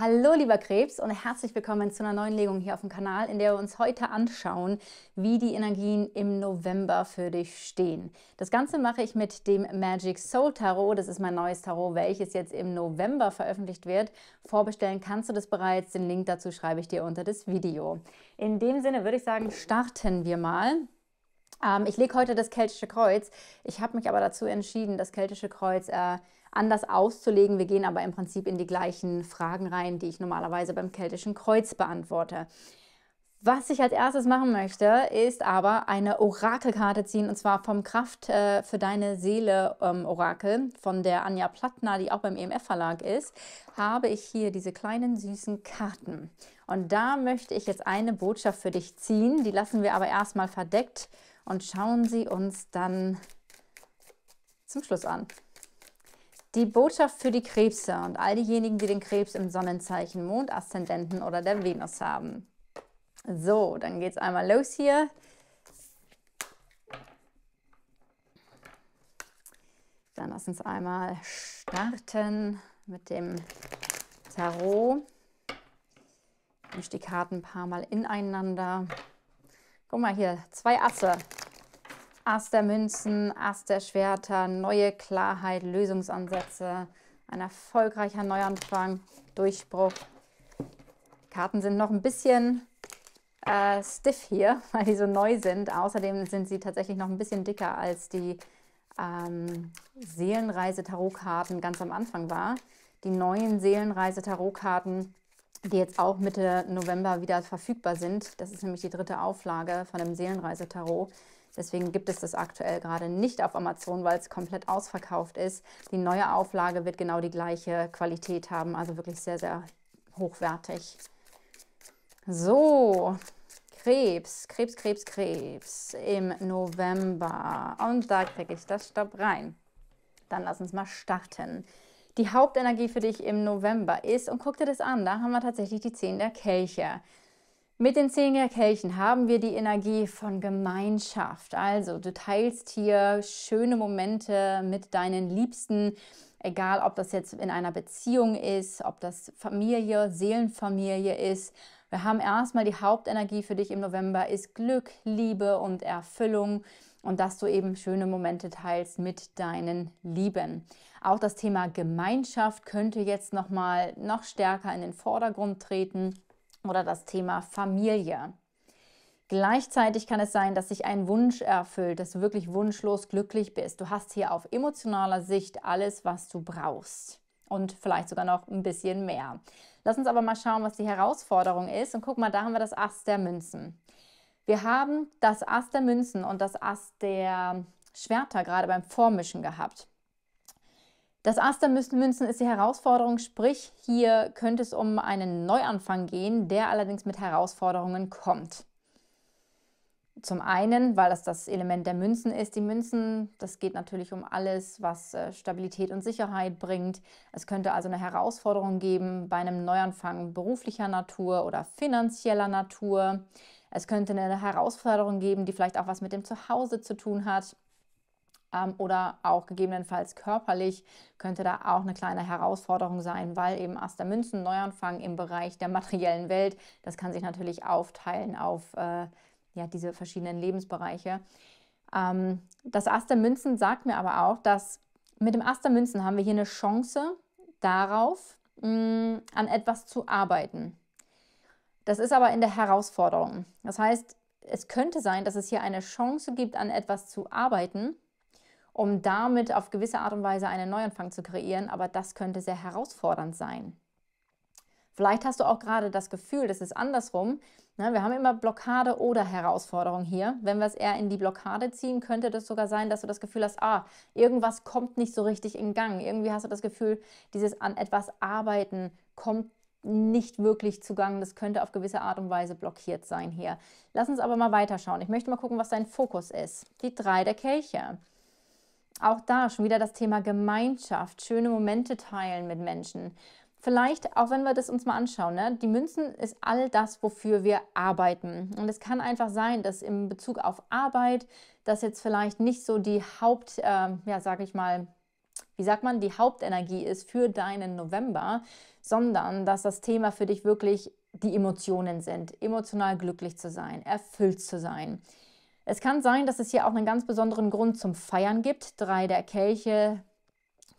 Hallo lieber Krebs und herzlich willkommen zu einer neuen Legung hier auf dem Kanal, in der wir uns heute anschauen, wie die Energien im November für dich stehen. Das Ganze mache ich mit dem Magic Soul Tarot. Das ist mein neues Tarot, welches jetzt im November veröffentlicht wird. Vorbestellen kannst du das bereits. Den Link dazu schreibe ich dir unter das Video. In dem Sinne würde ich sagen, starten wir mal ähm, ich lege heute das keltische Kreuz. Ich habe mich aber dazu entschieden, das keltische Kreuz äh, anders auszulegen. Wir gehen aber im Prinzip in die gleichen Fragen rein, die ich normalerweise beim keltischen Kreuz beantworte. Was ich als erstes machen möchte, ist aber eine Orakelkarte ziehen und zwar vom Kraft äh, für deine Seele ähm, Orakel von der Anja Plattner, die auch beim EMF Verlag ist, habe ich hier diese kleinen süßen Karten. Und da möchte ich jetzt eine Botschaft für dich ziehen, die lassen wir aber erstmal verdeckt und schauen sie uns dann zum Schluss an. Die Botschaft für die Krebse und all diejenigen, die den Krebs im Sonnenzeichen, Mond, Aszendenten oder der Venus haben. So, dann geht's einmal los hier. Dann lass uns einmal starten mit dem Tarot. Ich mische die Karten ein paar Mal ineinander. Guck mal hier, zwei Asse. Ass der Münzen, Ass der Schwerter, neue Klarheit, Lösungsansätze, ein erfolgreicher Neuanfang, Durchbruch. Karten sind noch ein bisschen äh, stiff hier, weil die so neu sind. Außerdem sind sie tatsächlich noch ein bisschen dicker als die ähm, Seelenreise-Tarotkarten ganz am Anfang war. Die neuen Seelenreise-Tarotkarten, die jetzt auch Mitte November wieder verfügbar sind, das ist nämlich die dritte Auflage von dem Seelenreise-Tarot, Deswegen gibt es das aktuell gerade nicht auf Amazon, weil es komplett ausverkauft ist. Die neue Auflage wird genau die gleiche Qualität haben, also wirklich sehr, sehr hochwertig. So, Krebs, Krebs, Krebs, Krebs im November. Und da kriege ich das Stopp rein. Dann lass uns mal starten. Die Hauptenergie für dich im November ist, und guck dir das an, da haben wir tatsächlich die 10 der Kelche. Mit den Kelchen haben wir die Energie von Gemeinschaft. Also du teilst hier schöne Momente mit deinen Liebsten, egal ob das jetzt in einer Beziehung ist, ob das Familie, Seelenfamilie ist. Wir haben erstmal die Hauptenergie für dich im November ist Glück, Liebe und Erfüllung und dass du eben schöne Momente teilst mit deinen Lieben. Auch das Thema Gemeinschaft könnte jetzt noch mal noch stärker in den Vordergrund treten oder das Thema Familie. Gleichzeitig kann es sein, dass sich ein Wunsch erfüllt, dass du wirklich wunschlos glücklich bist. Du hast hier auf emotionaler Sicht alles, was du brauchst und vielleicht sogar noch ein bisschen mehr. Lass uns aber mal schauen, was die Herausforderung ist und guck mal, da haben wir das Ast der Münzen. Wir haben das Ast der Münzen und das Ast der Schwerter gerade beim Vormischen gehabt. Das Ass Münzen ist die Herausforderung, sprich hier könnte es um einen Neuanfang gehen, der allerdings mit Herausforderungen kommt. Zum einen, weil das das Element der Münzen ist. Die Münzen, das geht natürlich um alles, was äh, Stabilität und Sicherheit bringt. Es könnte also eine Herausforderung geben bei einem Neuanfang beruflicher Natur oder finanzieller Natur. Es könnte eine Herausforderung geben, die vielleicht auch was mit dem Zuhause zu tun hat ähm, oder auch gegebenenfalls körperlich könnte da auch eine kleine Herausforderung sein, weil eben Aster Münzen Neuanfang im Bereich der materiellen Welt, das kann sich natürlich aufteilen auf äh, ja, diese verschiedenen Lebensbereiche. Ähm, das Aster Münzen sagt mir aber auch, dass mit dem Aster Münzen haben wir hier eine Chance darauf, mh, mm, an etwas zu arbeiten. Das ist aber in der Herausforderung. Das heißt, es könnte sein, dass es hier eine Chance gibt, an etwas zu arbeiten, um damit auf gewisse Art und Weise einen Neuanfang zu kreieren, aber das könnte sehr herausfordernd sein. Vielleicht hast du auch gerade das Gefühl, das ist andersrum. Ne, wir haben immer Blockade oder Herausforderung hier. Wenn wir es eher in die Blockade ziehen, könnte das sogar sein, dass du das Gefühl hast, ah, irgendwas kommt nicht so richtig in Gang. Irgendwie hast du das Gefühl, dieses an etwas arbeiten kommt nicht wirklich zu Gang. Das könnte auf gewisse Art und Weise blockiert sein hier. Lass uns aber mal weiterschauen. Ich möchte mal gucken, was dein Fokus ist. Die drei der Kelche. Auch da schon wieder das Thema Gemeinschaft, schöne Momente teilen mit Menschen. Vielleicht, auch wenn wir das uns mal anschauen, ne? die Münzen ist all das, wofür wir arbeiten. Und es kann einfach sein, dass im Bezug auf Arbeit das jetzt vielleicht nicht so die Haupt, äh, ja, sag ich mal, wie sagt man, die Hauptenergie ist für deinen November, sondern dass das Thema für dich wirklich die Emotionen sind, emotional glücklich zu sein, erfüllt zu sein es kann sein, dass es hier auch einen ganz besonderen Grund zum Feiern gibt. Drei der Kelche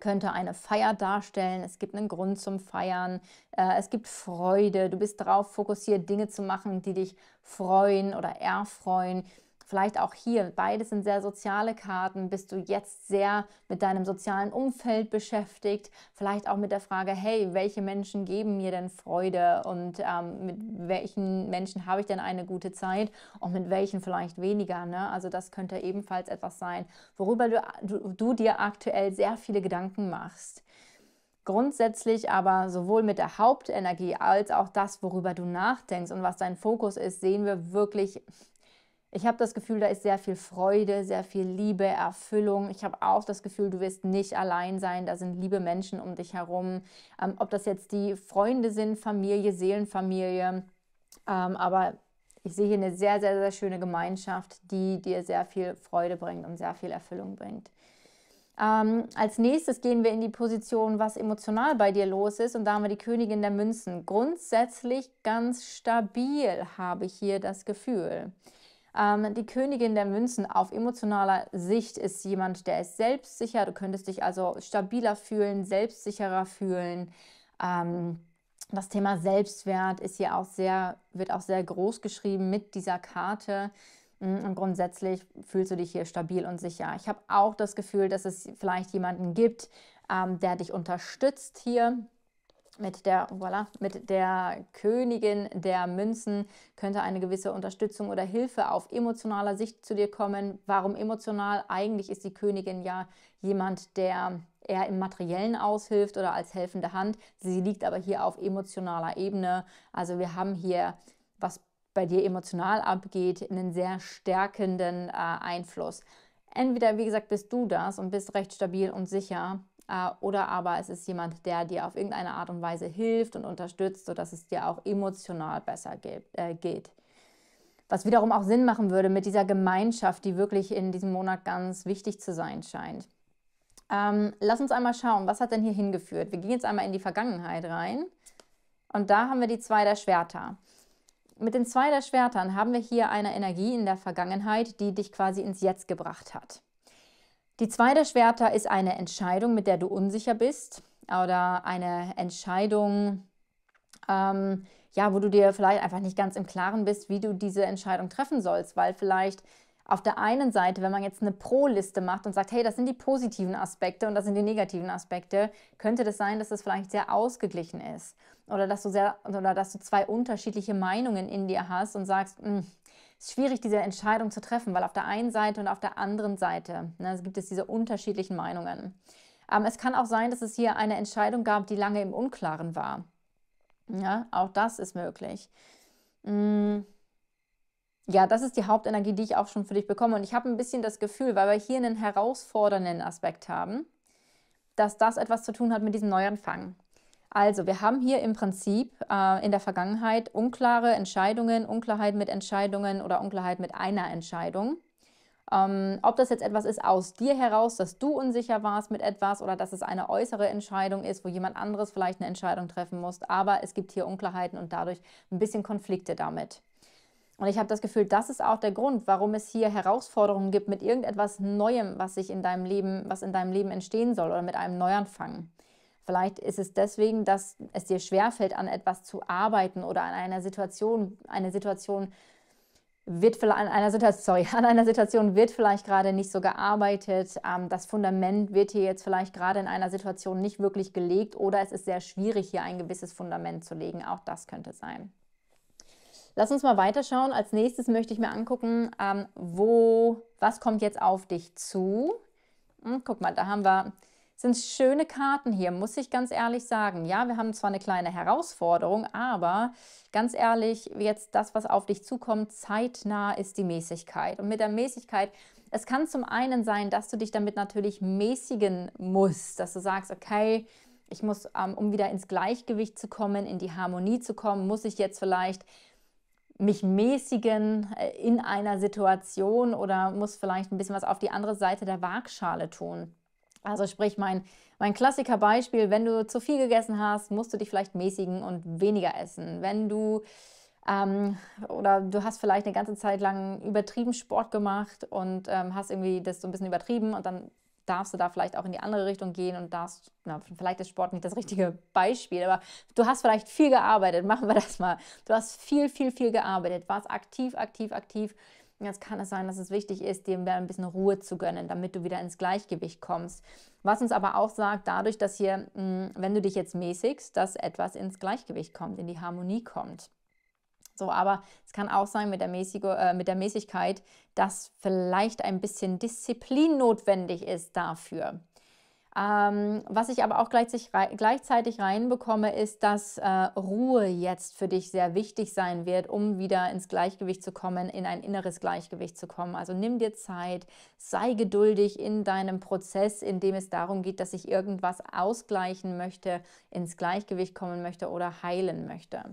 könnte eine Feier darstellen. Es gibt einen Grund zum Feiern. Äh, es gibt Freude. Du bist darauf fokussiert, Dinge zu machen, die dich freuen oder erfreuen vielleicht auch hier, beides sind sehr soziale Karten, bist du jetzt sehr mit deinem sozialen Umfeld beschäftigt, vielleicht auch mit der Frage, hey, welche Menschen geben mir denn Freude und ähm, mit welchen Menschen habe ich denn eine gute Zeit und mit welchen vielleicht weniger. Ne? Also das könnte ebenfalls etwas sein, worüber du, du, du dir aktuell sehr viele Gedanken machst. Grundsätzlich aber sowohl mit der Hauptenergie als auch das, worüber du nachdenkst und was dein Fokus ist, sehen wir wirklich ich habe das Gefühl, da ist sehr viel Freude, sehr viel Liebe, Erfüllung. Ich habe auch das Gefühl, du wirst nicht allein sein. Da sind liebe Menschen um dich herum. Ähm, ob das jetzt die Freunde sind, Familie, Seelenfamilie. Ähm, aber ich sehe hier eine sehr, sehr, sehr schöne Gemeinschaft, die dir sehr viel Freude bringt und sehr viel Erfüllung bringt. Ähm, als nächstes gehen wir in die Position, was emotional bei dir los ist. Und da haben wir die Königin der Münzen. Grundsätzlich ganz stabil habe ich hier das Gefühl. Ähm, die Königin der Münzen auf emotionaler Sicht ist jemand, der ist selbstsicher. Du könntest dich also stabiler fühlen, selbstsicherer fühlen. Ähm, das Thema Selbstwert ist hier auch sehr, wird auch sehr groß geschrieben mit dieser Karte. Mm, und grundsätzlich fühlst du dich hier stabil und sicher. Ich habe auch das Gefühl, dass es vielleicht jemanden gibt, ähm, der dich unterstützt hier mit der, voilà, mit der Königin der Münzen könnte eine gewisse Unterstützung oder Hilfe auf emotionaler Sicht zu dir kommen. Warum emotional? Eigentlich ist die Königin ja jemand, der eher im Materiellen aushilft oder als helfende Hand. Sie liegt aber hier auf emotionaler Ebene. Also wir haben hier, was bei dir emotional abgeht, einen sehr stärkenden äh, Einfluss. Entweder, wie gesagt, bist du das und bist recht stabil und sicher äh, oder aber es ist jemand, der dir auf irgendeine Art und Weise hilft und unterstützt, sodass es dir auch emotional besser äh, geht. Was wiederum auch Sinn machen würde mit dieser Gemeinschaft, die wirklich in diesem Monat ganz wichtig zu sein scheint. Ähm, lass uns einmal schauen, was hat denn hier hingeführt? Wir gehen jetzt einmal in die Vergangenheit rein. Und da haben wir die zwei der Schwerter. Mit den zwei der Schwertern haben wir hier eine Energie in der Vergangenheit, die dich quasi ins Jetzt gebracht hat. Die zweite Schwerter ist eine Entscheidung, mit der du unsicher bist oder eine Entscheidung, ähm, ja, wo du dir vielleicht einfach nicht ganz im Klaren bist, wie du diese Entscheidung treffen sollst, weil vielleicht auf der einen Seite, wenn man jetzt eine Pro-Liste macht und sagt, hey, das sind die positiven Aspekte und das sind die negativen Aspekte, könnte das sein, dass das vielleicht sehr ausgeglichen ist oder dass du sehr oder dass du zwei unterschiedliche Meinungen in dir hast und sagst, mh, hm, ist schwierig, diese Entscheidung zu treffen, weil auf der einen Seite und auf der anderen Seite ne, gibt es diese unterschiedlichen Meinungen. Ähm, es kann auch sein, dass es hier eine Entscheidung gab, die lange im Unklaren war. Ja, auch das ist möglich. Mhm. Ja, das ist die Hauptenergie, die ich auch schon für dich bekomme. Und ich habe ein bisschen das Gefühl, weil wir hier einen herausfordernden Aspekt haben, dass das etwas zu tun hat mit diesem Neuanfang. Also, wir haben hier im Prinzip äh, in der Vergangenheit unklare Entscheidungen, Unklarheit mit Entscheidungen oder Unklarheit mit einer Entscheidung. Ähm, ob das jetzt etwas ist aus dir heraus, dass du unsicher warst mit etwas oder dass es eine äußere Entscheidung ist, wo jemand anderes vielleicht eine Entscheidung treffen muss, aber es gibt hier Unklarheiten und dadurch ein bisschen Konflikte damit. Und ich habe das Gefühl, das ist auch der Grund, warum es hier Herausforderungen gibt mit irgendetwas Neuem, was sich in deinem Leben, was in deinem Leben entstehen soll oder mit einem Neuanfang. Vielleicht ist es deswegen, dass es dir schwerfällt, an etwas zu arbeiten oder an einer Situation, eine Situation wird vielleicht an einer Situation, sorry, an einer Situation wird vielleicht gerade nicht so gearbeitet, ähm, das Fundament wird hier jetzt vielleicht gerade in einer Situation nicht wirklich gelegt oder es ist sehr schwierig, hier ein gewisses Fundament zu legen. Auch das könnte sein. Lass uns mal weiterschauen. Als nächstes möchte ich mir angucken, ähm, wo, was kommt jetzt auf dich zu? Hm, guck mal, da haben wir sind schöne Karten hier, muss ich ganz ehrlich sagen. Ja, wir haben zwar eine kleine Herausforderung, aber ganz ehrlich, jetzt das, was auf dich zukommt, zeitnah ist die Mäßigkeit. Und mit der Mäßigkeit, es kann zum einen sein, dass du dich damit natürlich mäßigen musst, dass du sagst, okay, ich muss, ähm, um wieder ins Gleichgewicht zu kommen, in die Harmonie zu kommen, muss ich jetzt vielleicht mich mäßigen äh, in einer Situation oder muss vielleicht ein bisschen was auf die andere Seite der Waagschale tun. Also sprich, mein, mein Klassikerbeispiel, wenn du zu viel gegessen hast, musst du dich vielleicht mäßigen und weniger essen. Wenn du ähm, oder du hast vielleicht eine ganze Zeit lang übertrieben Sport gemacht und ähm, hast irgendwie das so ein bisschen übertrieben und dann darfst du da vielleicht auch in die andere Richtung gehen und darfst, na, vielleicht ist Sport nicht das richtige Beispiel, aber du hast vielleicht viel gearbeitet, machen wir das mal. Du hast viel, viel, viel gearbeitet, warst aktiv, aktiv, aktiv Jetzt kann es sein, dass es wichtig ist, dir ein bisschen Ruhe zu gönnen, damit du wieder ins Gleichgewicht kommst. Was uns aber auch sagt, dadurch, dass hier, mm, wenn du dich jetzt mäßigst, dass etwas ins Gleichgewicht kommt, in die Harmonie kommt. So, aber es kann auch sein mit der, Mäßig äh, mit der Mäßigkeit, dass vielleicht ein bisschen Disziplin notwendig ist dafür. Ähm, was ich aber auch gleichzeitig reinbekomme, ist, dass äh, Ruhe jetzt für dich sehr wichtig sein wird, um wieder ins Gleichgewicht zu kommen, in ein inneres Gleichgewicht zu kommen. Also nimm dir Zeit, sei geduldig in deinem Prozess, in dem es darum geht, dass ich irgendwas ausgleichen möchte, ins Gleichgewicht kommen möchte oder heilen möchte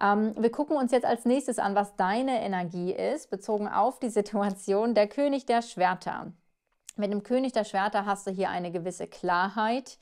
ähm, wir gucken uns jetzt als nächstes an, was deine Energie ist, bezogen auf die Situation der König der Schwerter. Mit dem König der Schwerter hast du hier eine gewisse Klarheit.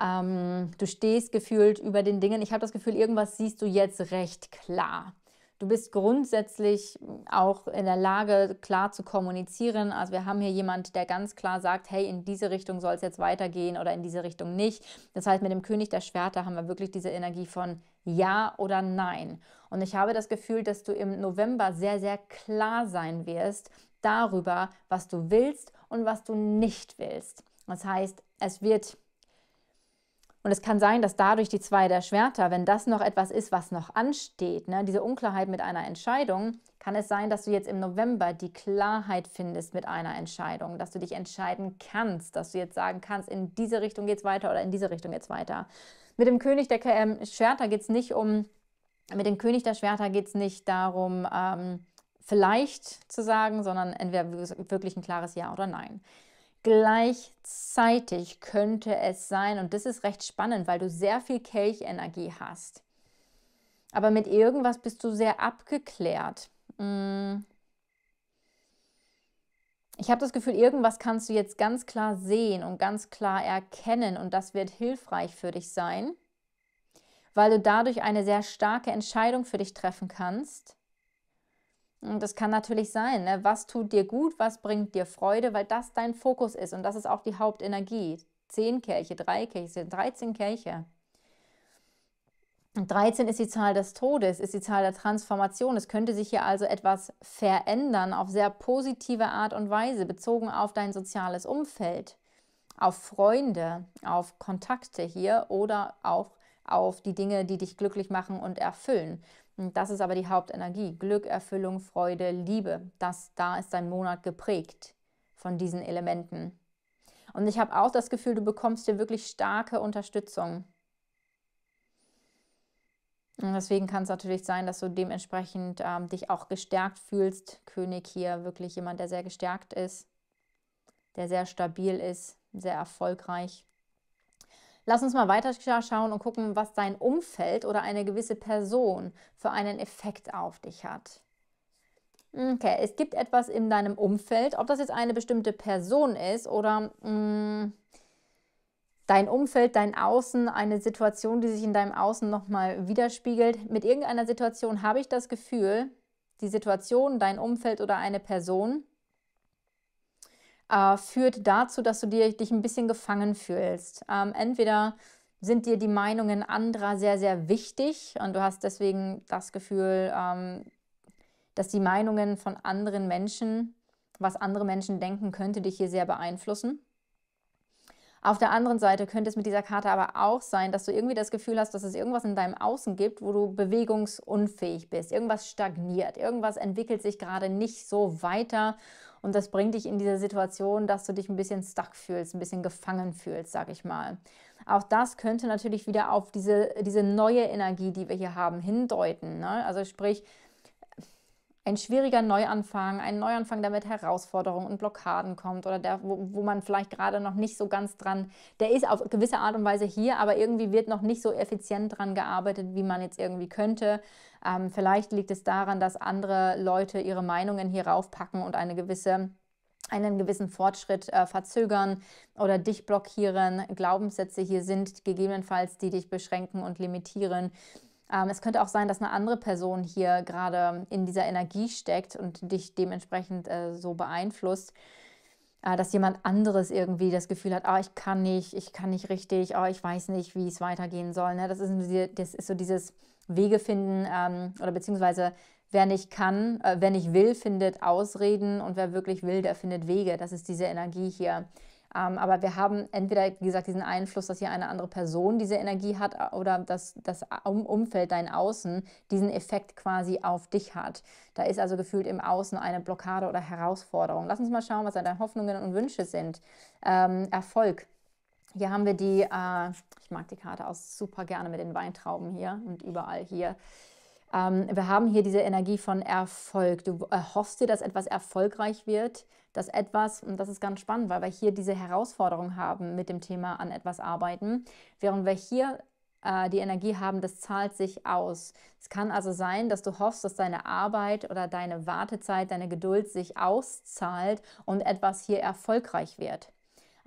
Ähm, du stehst gefühlt über den Dingen. Ich habe das Gefühl, irgendwas siehst du jetzt recht klar. Du bist grundsätzlich auch in der Lage, klar zu kommunizieren. Also wir haben hier jemand, der ganz klar sagt, hey, in diese Richtung soll es jetzt weitergehen oder in diese Richtung nicht. Das heißt, mit dem König der Schwerter haben wir wirklich diese Energie von Ja oder Nein. Und ich habe das Gefühl, dass du im November sehr, sehr klar sein wirst darüber, was du willst und was du nicht willst. Das heißt, es wird und es kann sein, dass dadurch die zwei der Schwerter, wenn das noch etwas ist, was noch ansteht, ne, diese Unklarheit mit einer Entscheidung, kann es sein, dass du jetzt im November die Klarheit findest mit einer Entscheidung, dass du dich entscheiden kannst, dass du jetzt sagen kannst, in diese Richtung geht es weiter oder in diese Richtung geht es weiter. Mit dem König der ähm, Schwerter geht es nicht um, mit dem König der Schwerter geht es nicht darum, ähm, vielleicht zu sagen, sondern entweder wirklich ein klares Ja oder Nein. Gleichzeitig könnte es sein, und das ist recht spannend, weil du sehr viel Kelchenergie hast. Aber mit irgendwas bist du sehr abgeklärt. Hm. Ich habe das Gefühl, irgendwas kannst du jetzt ganz klar sehen und ganz klar erkennen und das wird hilfreich für dich sein, weil du dadurch eine sehr starke Entscheidung für dich treffen kannst und das kann natürlich sein, ne? was tut dir gut, was bringt dir Freude, weil das dein Fokus ist und das ist auch die Hauptenergie. Zehn Kirche, drei Kirche, 13 Kirche. 13 ist die Zahl des Todes, ist die Zahl der Transformation. Es könnte sich hier also etwas verändern auf sehr positive Art und Weise, bezogen auf dein soziales Umfeld, auf Freunde, auf Kontakte hier oder auch auf die Dinge, die dich glücklich machen und erfüllen das ist aber die Hauptenergie. Glück, Erfüllung, Freude, Liebe. Das, da ist dein Monat geprägt von diesen Elementen. Und ich habe auch das Gefühl, du bekommst hier wirklich starke Unterstützung. Und deswegen kann es natürlich sein, dass du dementsprechend ähm, dich auch gestärkt fühlst. König hier wirklich jemand, der sehr gestärkt ist, der sehr stabil ist, sehr erfolgreich. Lass uns mal weiter schauen und gucken, was dein Umfeld oder eine gewisse Person für einen Effekt auf dich hat. Okay, es gibt etwas in deinem Umfeld, ob das jetzt eine bestimmte Person ist oder mh, mm, dein Umfeld, dein Außen, eine Situation, die sich in deinem Außen nochmal widerspiegelt. Mit irgendeiner Situation habe ich das Gefühl, die Situation, dein Umfeld oder eine Person äh, führt dazu, dass du dir, dich ein bisschen gefangen fühlst. Ähm, entweder sind dir die Meinungen anderer sehr, sehr wichtig und du hast deswegen das Gefühl, ähm, dass die Meinungen von anderen Menschen, was andere Menschen denken, könnte dich hier sehr beeinflussen. Auf der anderen Seite könnte es mit dieser Karte aber auch sein, dass du irgendwie das Gefühl hast, dass es irgendwas in deinem Außen gibt, wo du bewegungsunfähig bist. Irgendwas stagniert, irgendwas entwickelt sich gerade nicht so weiter und das bringt dich in diese Situation, dass du dich ein bisschen stuck fühlst, ein bisschen gefangen fühlst, sag ich mal. Auch das könnte natürlich wieder auf diese, diese neue Energie, die wir hier haben, hindeuten. Ne? Also sprich, ein schwieriger Neuanfang, ein Neuanfang, der mit Herausforderungen und Blockaden kommt oder der, wo, wo man vielleicht gerade noch nicht so ganz dran, der ist auf gewisse Art und Weise hier, aber irgendwie wird noch nicht so effizient dran gearbeitet, wie man jetzt irgendwie könnte. Ähm, vielleicht liegt es daran, dass andere Leute ihre Meinungen hier raufpacken und eine gewisse einen gewissen Fortschritt äh, verzögern oder dich blockieren. Glaubenssätze hier sind gegebenenfalls, die dich beschränken und limitieren. Ähm, es könnte auch sein, dass eine andere Person hier gerade in dieser Energie steckt und dich dementsprechend äh, so beeinflusst, äh, dass jemand anderes irgendwie das Gefühl hat, ah, ich kann nicht, ich kann nicht richtig, ah, ich weiß nicht, wie es weitergehen soll. Ne? Das, ist, das, ist, so dieses Wegefinden ähm, oder beziehungsweise wer nicht kann, äh, wer nicht will, findet Ausreden und wer wirklich will, der findet Wege. Das ist diese Energie hier ähm, aber wir haben entweder, wie gesagt, diesen Einfluss, dass hier eine andere Person diese Energie hat äh, oder dass das äh, Umfeld, dein Außen, diesen Effekt quasi auf dich hat. Da ist also gefühlt im Außen eine Blockade oder Herausforderung. Lass uns mal schauen, was deine Hoffnungen und Wünsche sind. Ähm, Erfolg. Hier haben wir die, äh, ich mag die Karte auch super gerne mit den Weintrauben hier und überall hier. Ähm, wir haben hier diese Energie von Erfolg. Du erhoffst äh, dir, dass etwas erfolgreich wird dass etwas, und das ist ganz spannend, weil wir hier diese Herausforderung haben mit dem Thema an etwas arbeiten, während wir hier äh, die Energie haben, das zahlt sich aus. Es kann also sein, dass du hoffst, dass deine Arbeit oder deine Wartezeit, deine Geduld sich auszahlt und etwas hier erfolgreich wird.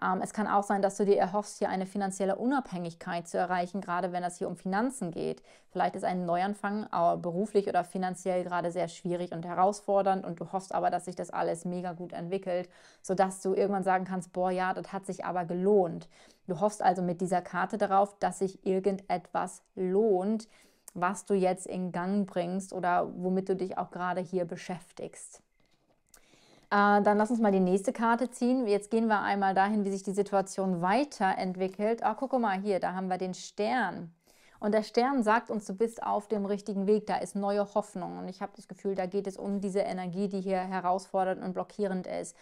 Ähm, es kann auch sein, dass du dir erhoffst, hier eine finanzielle Unabhängigkeit zu erreichen, gerade wenn es hier um Finanzen geht. Vielleicht ist ein Neuanfang beruflich oder finanziell gerade sehr schwierig und herausfordernd und du hoffst aber, dass sich das alles mega gut entwickelt, sodass du irgendwann sagen kannst, boah ja, das hat sich aber gelohnt. Du hoffst also mit dieser Karte darauf, dass sich irgendetwas lohnt, was du jetzt in Gang bringst oder womit du dich auch gerade hier beschäftigst. Äh, dann lass uns mal die nächste Karte ziehen. Jetzt gehen wir einmal dahin, wie sich die Situation weiterentwickelt. Ach, guck mal hier, da haben wir den Stern. Und der Stern sagt uns, du bist auf dem richtigen Weg, da ist neue Hoffnung. Und ich habe das Gefühl, da geht es um diese Energie, die hier herausfordernd und blockierend ist.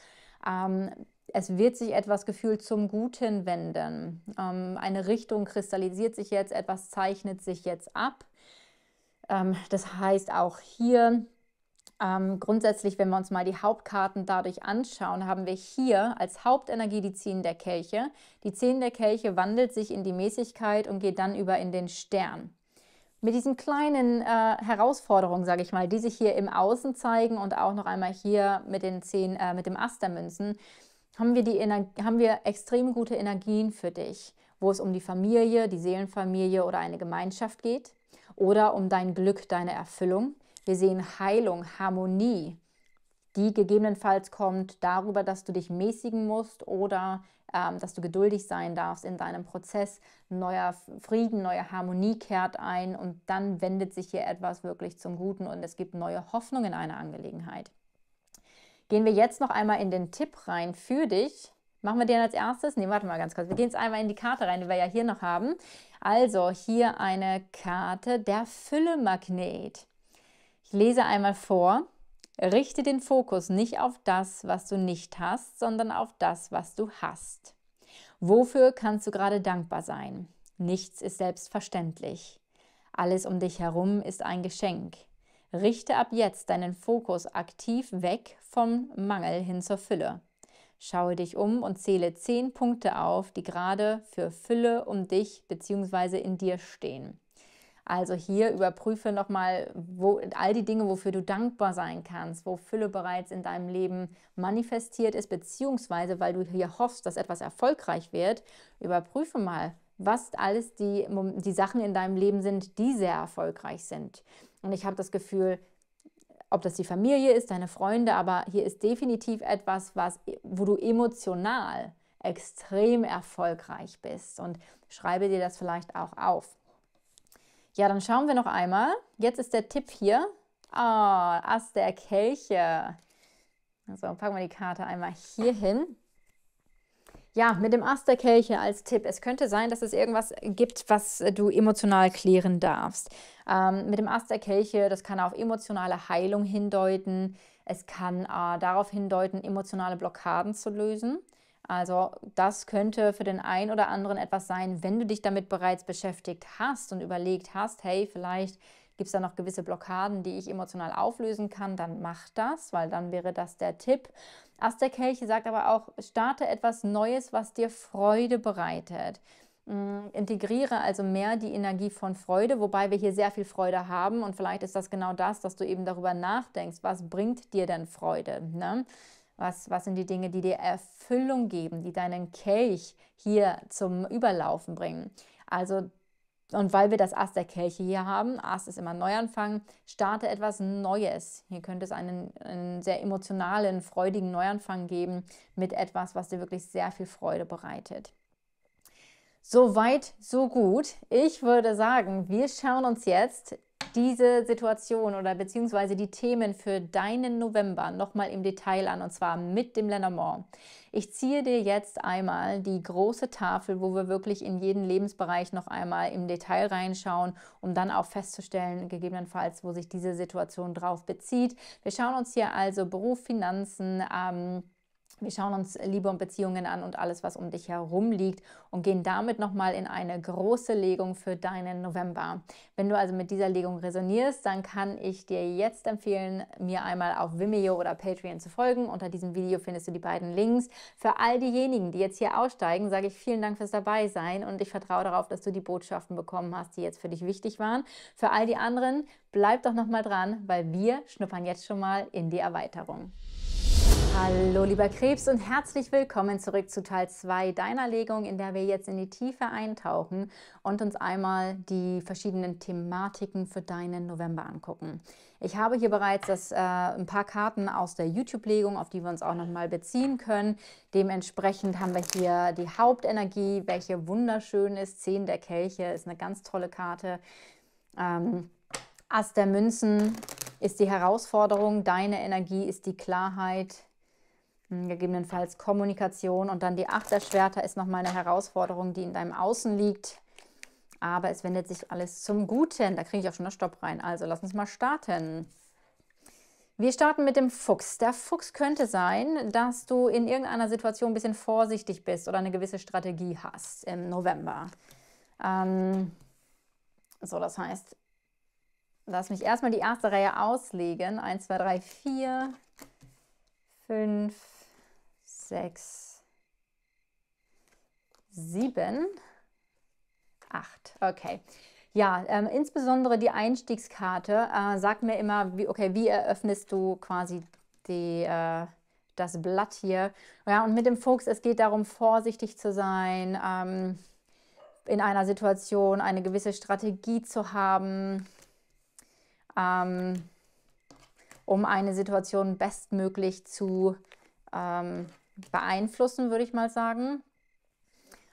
Ähm, es wird sich etwas gefühlt zum Guten wenden. Ähm, eine Richtung kristallisiert sich jetzt, etwas zeichnet sich jetzt ab. Ähm, das heißt auch hier, ähm, grundsätzlich, wenn wir uns mal die Hauptkarten dadurch anschauen, haben wir hier als Hauptenergie die Zehen der Kelche. Die Zehen der Kelche wandelt sich in die Mäßigkeit und geht dann über in den Stern. Mit diesen kleinen äh, Herausforderungen, sage ich mal, die sich hier im Außen zeigen und auch noch einmal hier mit, den Zehn, äh, mit dem Ast haben wir, die haben wir extrem gute Energien für dich, wo es um die Familie, die Seelenfamilie oder eine Gemeinschaft geht oder um dein Glück, deine Erfüllung. Wir sehen Heilung, Harmonie, die gegebenenfalls kommt darüber, dass du dich mäßigen musst oder ähm, dass du geduldig sein darfst in deinem Prozess. Neuer Frieden, neue Harmonie kehrt ein und dann wendet sich hier etwas wirklich zum Guten und es gibt neue Hoffnung in einer Angelegenheit. Gehen wir jetzt noch einmal in den Tipp rein für dich. Machen wir den als erstes? Ne, warte mal ganz kurz. Wir gehen jetzt einmal in die Karte rein, die wir ja hier noch haben. Also hier eine Karte der Fülle-Magnet. Ich lese einmal vor. Richte den Fokus nicht auf das, was du nicht hast, sondern auf das, was du hast. Wofür kannst du gerade dankbar sein? Nichts ist selbstverständlich. Alles um dich herum ist ein Geschenk. Richte ab jetzt deinen Fokus aktiv weg vom Mangel hin zur Fülle. Schaue dich um und zähle zehn Punkte auf, die gerade für Fülle um dich bzw. in dir stehen. Also hier überprüfe nochmal all die Dinge, wofür du dankbar sein kannst, wo Fülle bereits in deinem Leben manifestiert ist, beziehungsweise weil du hier hoffst, dass etwas erfolgreich wird. Überprüfe mal, was alles die, die Sachen in deinem Leben sind, die sehr erfolgreich sind. Und ich habe das Gefühl, ob das die Familie ist, deine Freunde, aber hier ist definitiv etwas, was, wo du emotional extrem erfolgreich bist. Und schreibe dir das vielleicht auch auf. Ja, dann schauen wir noch einmal. Jetzt ist der Tipp hier. Oh, Ass der Kelche. So, also, packen wir die Karte einmal hier hin. Ja, mit dem Ast der Kelche als Tipp. Es könnte sein, dass es irgendwas gibt, was du emotional klären darfst. Ähm, mit dem Ast der Kelche, das kann auf emotionale Heilung hindeuten. Es kann äh, darauf hindeuten, emotionale Blockaden zu lösen. Also das könnte für den einen oder anderen etwas sein, wenn du dich damit bereits beschäftigt hast und überlegt hast, hey, vielleicht gibt es da noch gewisse Blockaden, die ich emotional auflösen kann, dann mach das, weil dann wäre das der Tipp. Asterkelche sagt aber auch, starte etwas Neues, was dir Freude bereitet mm, integriere also mehr die Energie von Freude, wobei wir hier sehr viel Freude haben und vielleicht ist das genau das, dass du eben darüber nachdenkst, was bringt dir denn Freude? Ne? Was, was sind die Dinge, die dir Erfüllung geben, die deinen Kelch hier zum Überlaufen bringen? Also, und weil wir das Ast der Kelche hier haben, Ast ist immer Neuanfang, starte etwas Neues. Hier könnte es einen, einen sehr emotionalen, freudigen Neuanfang geben mit etwas, was dir wirklich sehr viel Freude bereitet. Soweit, so gut. Ich würde sagen, wir schauen uns jetzt diese Situation oder beziehungsweise die Themen für deinen November nochmal im Detail an und zwar mit dem Lenormand. Ich ziehe dir jetzt einmal die große Tafel, wo wir wirklich in jeden Lebensbereich noch einmal im Detail reinschauen, um dann auch festzustellen, gegebenenfalls, wo sich diese Situation drauf bezieht. Wir schauen uns hier also Beruf, Finanzen, ähm, wir schauen uns Liebe und Beziehungen an und alles, was um dich herum liegt und gehen damit nochmal in eine große Legung für deinen November. Wenn du also mit dieser Legung resonierst, dann kann ich dir jetzt empfehlen, mir einmal auf Vimeo oder Patreon zu folgen. Unter diesem Video findest du die beiden Links. Für all diejenigen, die jetzt hier aussteigen, sage ich vielen Dank fürs Dabeisein und ich vertraue darauf, dass du die Botschaften bekommen hast, die jetzt für dich wichtig waren. Für all die anderen, bleib doch nochmal dran, weil wir schnuppern jetzt schon mal in die Erweiterung. Hallo lieber Krebs und herzlich willkommen zurück zu Teil 2 deiner Legung, in der wir jetzt in die Tiefe eintauchen und uns einmal die verschiedenen Thematiken für deinen November angucken. Ich habe hier bereits das, äh, ein paar Karten aus der YouTube-Legung, auf die wir uns auch nochmal beziehen können. Dementsprechend haben wir hier die Hauptenergie, welche wunderschön ist. Zehn der Kelche ist eine ganz tolle Karte. Ähm, Ass der Münzen ist die Herausforderung, deine Energie ist die Klarheit, hm, gegebenenfalls Kommunikation und dann die Acht der Schwerter ist nochmal eine Herausforderung, die in deinem Außen liegt. Aber es wendet sich alles zum Guten. Da kriege ich auch schon einen Stopp rein. Also lass uns mal starten. Wir starten mit dem Fuchs. Der Fuchs könnte sein, dass du in irgendeiner Situation ein bisschen vorsichtig bist oder eine gewisse Strategie hast im November. Ähm, so, das heißt, lass mich erstmal die erste Reihe auslegen. 1, 2, 3, 4, 5, sechs, sieben, acht. Okay. Ja, ähm, insbesondere die Einstiegskarte äh, sagt mir immer, wie, okay, wie eröffnest du quasi die, äh, das Blatt hier? Ja, und mit dem Fuchs, es geht darum, vorsichtig zu sein, ähm, in einer Situation eine gewisse Strategie zu haben, ähm, um eine Situation bestmöglich zu ähm, beeinflussen, würde ich mal sagen.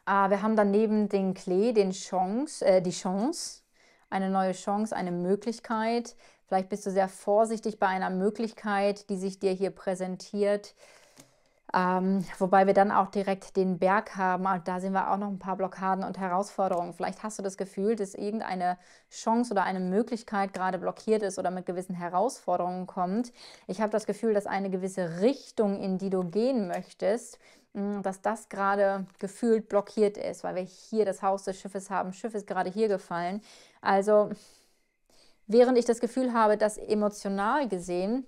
Äh, wir haben dann neben den Klee den Chance, äh, die Chance, eine neue Chance, eine Möglichkeit. Vielleicht bist du sehr vorsichtig bei einer Möglichkeit, die sich dir hier präsentiert. Ähm, wobei wir dann auch direkt den Berg haben. Da sehen wir auch noch ein paar Blockaden und Herausforderungen. Vielleicht hast du das Gefühl, dass irgendeine Chance oder eine Möglichkeit gerade blockiert ist oder mit gewissen Herausforderungen kommt. Ich habe das Gefühl, dass eine gewisse Richtung, in die du gehen möchtest, mm, dass das gerade gefühlt blockiert ist, weil wir hier das Haus des Schiffes haben. Schiff ist gerade hier gefallen. Also, während ich das Gefühl habe, dass emotional gesehen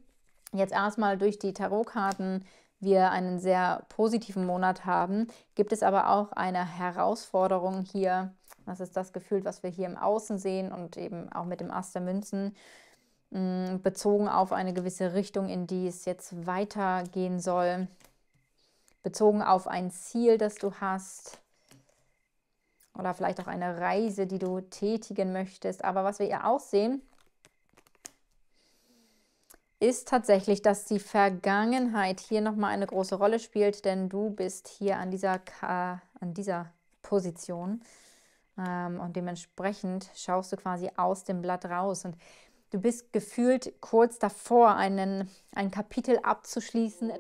jetzt erstmal durch die Tarotkarten wir einen sehr positiven Monat haben, gibt es aber auch eine Herausforderung hier. Das ist das Gefühl, was wir hier im Außen sehen und eben auch mit dem Aster Münzen mm, bezogen auf eine gewisse Richtung, in die es jetzt weitergehen soll, bezogen auf ein Ziel, das du hast oder vielleicht auch eine Reise, die du tätigen möchtest. Aber was wir hier auch sehen, ist tatsächlich, dass die Vergangenheit hier nochmal eine große Rolle spielt, denn du bist hier an dieser, Ka an dieser Position ähm, und dementsprechend schaust du quasi aus dem Blatt raus und du bist gefühlt kurz davor, einen, ein Kapitel abzuschließen.